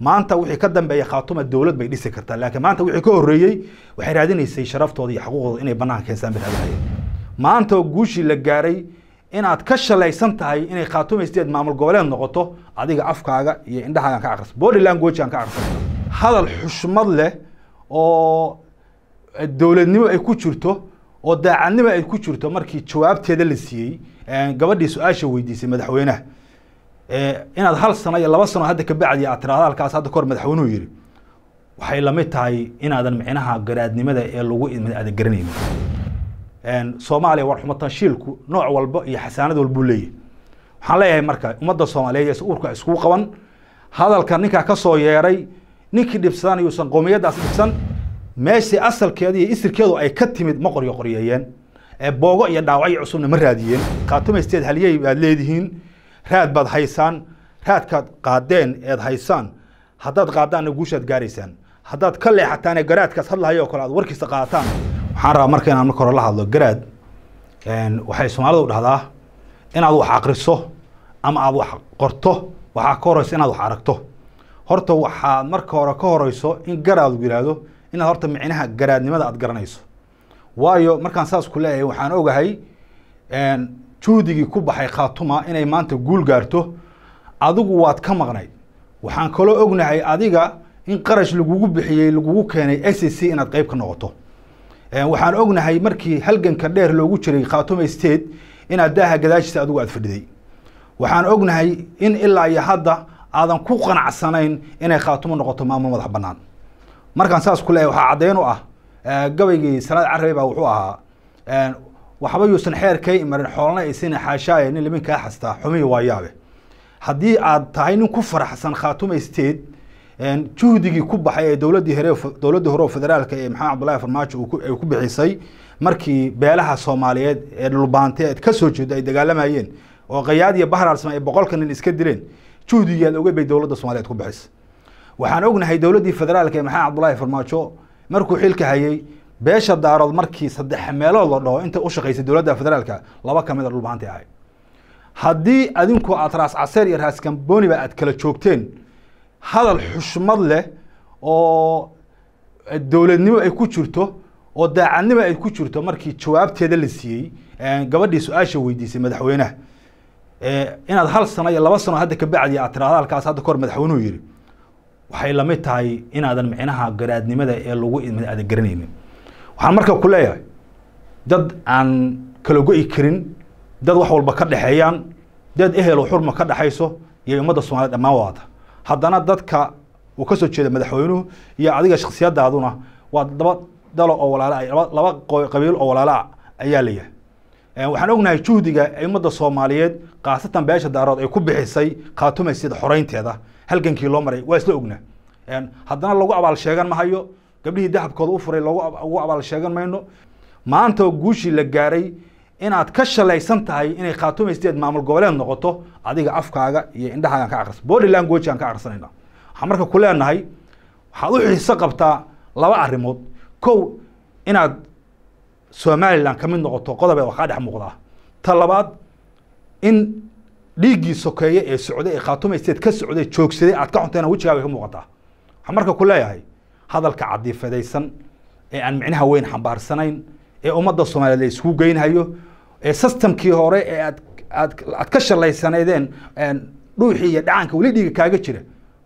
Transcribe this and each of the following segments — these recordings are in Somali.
maanta wixii ka dambeeya khaatuma dowlad bay dhisi kartaa laakiin maanta wixii ka horreeyey waxay raadinaysay sharaftooda iyo xaquuqooda inay bannaanka keensaan bay raadinayeen maanta guushii la gaaray inaad ka shalaysan tahay inay khaatumaysteed maamul goboleed noqoto adiga afkaaga iyo indhahaagaan ka aqrisan body language aan ka aqrisan hadal xushmad leh oo dowladnimo ay ku jirto oo daacadnimo ay ku jirto markii jawaabteeda la siiyey gabadhii su-aasha weydiisay madaxweynaha Eh, inaad hal sano iyo laba sano hadda kabacdi aad tirahda halkaas hadda kahor madaxweynuhu yiri waxay lamid tahay inaadan micnaha garaadnimada ee lagu aadan garanaynin soomaaliya warxumatanshiilku nooc walba iyo xasaanad walbuu leeyahy waxaan leeyahay marka ummadda soomaaliyeed is uurka iskugu qaban hadalka ninkaa ka soo yeeray ninkii dhibsadan yuusan qowmiyaddaas dhibsan meeshii asalkeeda iyo isirkeedu ay ka timid ma qoryo qoryeeyeen boogo iyo dhaawacyo cusubna ma raadiyeen khaatumeysteed haliyey baad leedihiin raad baad haysaan raadkaad qaadeen eed haysaan haddaad qaadaanna guushaad gaaraysaan haddaad ka leexataane garaadkaas hadlahayo kale aad warkiisa qaataan waxaan rabaa marka inaan marka hore la hadlo garaad waxay soomaalidu dhahdaa inaad wax akriso ama aad wax qorto waxaa ka horeyso inaad wax aragto horta waxaad marka hore ka horeyso in garaad yidhaahdo inaad horta micnaha garaadnimada aad garanayso waayo markaan saas ku leeyahay waxaan ogahay juhdigii ku baxay khatuma inay maanta guul gaarto adigu waad ka maqnayd waxaan kaloo ognahay adiga in qarash lagugu bixiyey lagugu keenay s c inaad qeyb ka noqoto waxaan ognahay markii halganka dheer loogu jiray khatuma state inaad daaha gadaashisa adigu aad fadhiday waxaan ognahay in ilaa iyo hadda aadan ku qanacsanayn inay khatuma noqoto maamul madax banaan markaan saas ku leeyahay waxaa caddeyn u ah gabaygii sanaad carrey baa wuxuu ahaa waxba yuusan xeerkay imarin xoolna aysina xaashaaye nin liminkaa xastaa xumihii waayaabe haddii aad tahay nin ku faraxsan khaatumeysteed juhdigii ku baxay ee dowladii hore dowladdii hore federaalka ee maxamed cabdullaahi farmaajo ay ku bixisay markii beelaha soomaaliyeed ee dhulbaantay aad ka soo jeedo ay dagaalamayeen oo kayaad iyo bahraarsma ay boqolka nin iska dileen juhdigii aad ogeed bay dowladda soomaaliyeed ku bixisay waxaan ognahay dowladdii federaalka ee maxamed cabdullaahi farmaajo markuu xilka hayay beesha daarood markii saddex meelood la dhaho inta u shaqaysay dowladda federaalka laba ka mida ah dhulbaanta ahay haddii adinku aad raas caseer iyo raas aad kala joogteen hadal xushmad leh oo dowladnimo ay ku jirto oo daacadnimo ay ku jirto markii jawaabteeda la siiyey gabadhii su-aasha weydiisay madaxweynaha inaad hal sano iyo laba sano hadda ka bacdi aad tiraahdo halkaas hadda kahor madaxweynuhu yidhi waxay lamid tahay inaadan micnaha garaadnimada ee lagu adeeggaranaynin waxaan marka ku leeyahay dad aan kala go'i karin dad wax walba ka dhexeeyaan dad ehel xurma ka dhexayso iyo ummadda soomaliya dhammaan waata haddana dadka uu ka soo jeeda madaxweynuhu iyo adiga shakhsiyadaaduna waa laba dalo oo walaala laba qabiil oo walaalaa ayaa layahay waxaan ognahay juhdiga ay ummadda soomaaliyeed khaasatan beesha daarood ay ku bixisay khaatumay sida xoreynteeda halgankii loo maray waa isla ognaa haddana lagu abaal sheegan mahayo gabdhihii dahabkooda u furay logu abaal sheegan mayno maanta guushii la gaaray inaad ka shalaysan tahay inay khaatumaysteed maamul goboleed noqoto adiga afkaaga iyo indhahaagaan ka akris body language aan ka akrisanayna waxaan marka ku leenahay waxaad u xiiso qabtaa laba arrimood kow inaad somalilan ka mid noqoto qodobeed wax kaa dhex muuqdaa ta labaad in dhiiggii sokeeye ee socday ee khaatumaysteed ka socday joogsaday aad ka xuntayn wejigaaga ka muuqataa waxaan marka ku leeyahay hadalka cadifadaysan ee aan micnaha weyn xambaarsanayn ee ummadda soomaaliyeed la isku geynhayo ee systemkii hore ee aad aad aad ka shallaysanaydeen dhuuxii iyo dhacanka weli dhiiga kaaga jira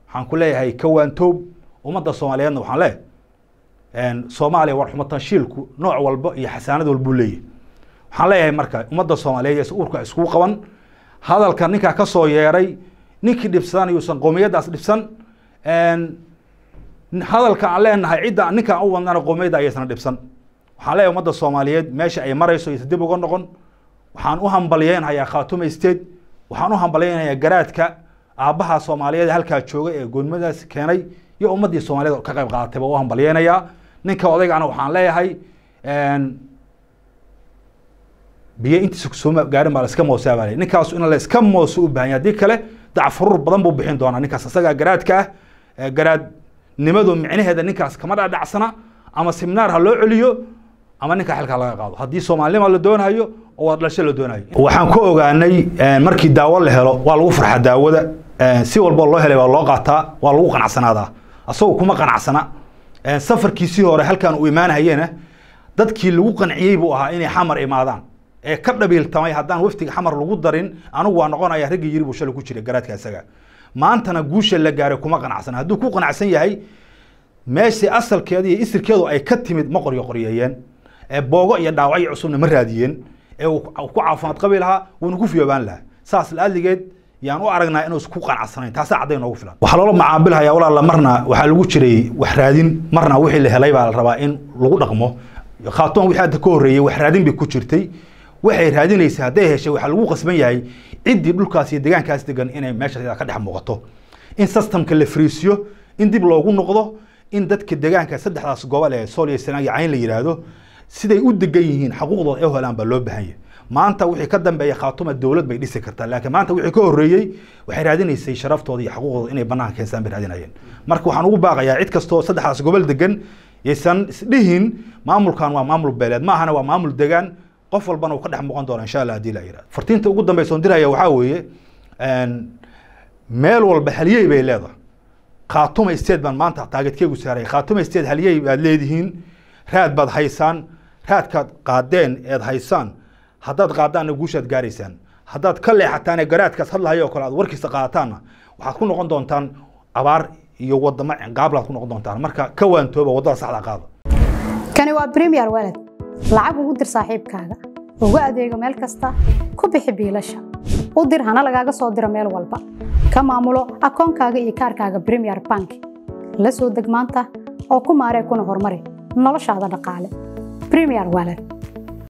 waxaan ku leeyahay kawaantoob ummadda soomaaliyeedna waxaan leeyahay soomaaliya war xumatanshiilku nooc walba iyo xasaanad walbuu leeyahay waxaan leeyahay marka ummadda soomaaliyeed iyo urka iskugu qaban hadalka ninkaa ka soo yeeray ninkii dhibsadan yuusan qowmiyaddaas dhibsan hadalka aan leenahay cidda ninkaan u wadnana qoomeyda ayaysan dhibsan waxaan leeyahay ummadda soomaaliyeed meesha ay marayso aysan dib uga noqon waxaan u hambalyeenhayaa khaatume state waxaan u hambalyeenhayaa garaadka aabbaha soomaaliyeed halkaa jooga ee goonmadaas keenay iyo ummaddii soomaaliyed ka qayb qaadatayba u hambalyeenayaa ninka odaygaana waxaan leeyahay biyo intiisa kusoo gaarin baa laiska moosaa baa ninkaas in laiska mooso u baahanya haddii kale dacfuruur badan buu bixin doonaa ninkaas isagaa garaadka ah garaad nimadu micnaheeda ninkaas kama dhadhacsana ama seminaar ha loo celiyo ama ninka xilka laga qaado haddii soomaalinima la doonayo oo waa dhalasho la doonayo waxaan ku ogaanay eh, markii daawo la helo waa lagu farxaa daawada eh, si walboo loo helay baa loo qaataa waa lagu qanacsanaada asagoo kuma qanacsana eh, safarkiisii hore halkan uu imaanayena dadkii lagu qanciyey buu ahaa inay xamar imaadaan ee ka dhabiiltamay haddaan waftiga xamar lagu darin anigu waa noqonaya raggii yiri buu shalay ku jiray garaadka isaga maantana guusha la gaaray kuma qanacsan hadduu ku qanacsan yahay meeshii asalkeeda iyo isirkeedu ay ka timid ma qoryo qoryeeyeen ee boogo iyo dhaawacyo cusubna ma raadiyeen ee ku caafimaad qabi lahaa wuuna ku fiyoobaan lahaa saas laadligeed yaan u aragnaa inuu ku qanacsanayn taasaa cadday noogu filan waxaa loola macaabilhayaa walaalla marna waxaa lagu jiray wax raadin marna wixii la helay baa la rabaa in lagu dhaqmo khaatuman wixii hadda ka horreeyey wax raadin bay ku jirtay waxay raadinaysa hadday heshay waxaa lagu qasban yahay ciddii dhulkaas iyo degaankaas degan inay meesha ka dhex muuqato in systemka la friisiyo in dib loogu noqdo in dadka degaanka saddexdaas gobol ee sool iyo sanaa iyo cayn la yidhaahdo siday u degan yihiin xaquuqdooda ay helaan baa loo baahan yahay maanta wixii ka dambeeya khaatuma dowlad bay dhisi kartaa laakiin maanta wixii ka horreeyey waxay raadinaysay sharaftooda iyo xaquuqdooda inay bannaanka keensaan bay raadinayeen marka waxaan ugu baaqayaa cid kastoo saddexdaas gobol degan yaysan isdhihin maamulkan waa maamul beeleed maahana waa maamul degaan qof walbana uu ka dhex muuqan doona insha allah hadii la yihahdo fartiinta ugu dambaysa on diraya waxaa weeye meel walba haliyey bay leedahay khaatuma state baan maanta taageedkeygu saaraya khaatuma state haliyey baad leedihiin raad baad haysaan raadkaad qaadeen eed haysaan haddaad qaadaanna guushaad gaaraysaan haddaad ka leexataane garaadkaas hadlahayo kale aad warkiisa qaadataanna waxaad ku noqon doontaan abaar iyo wadamo gaablaad ku noqon doontaan marka ka waantooba waddada saxda qaada kani waa premier walad lacag ugu dir saaxiibkaaga uga adeego meel kasta ku bixi biilasha u dir hana lagaaga soo diro meel walba ka maamulo akoonkaaga iyo kaarkaaga premier bank la soo deg maanta oo ku maaree kuna horumari noloshaada dhaqaale bremier wallet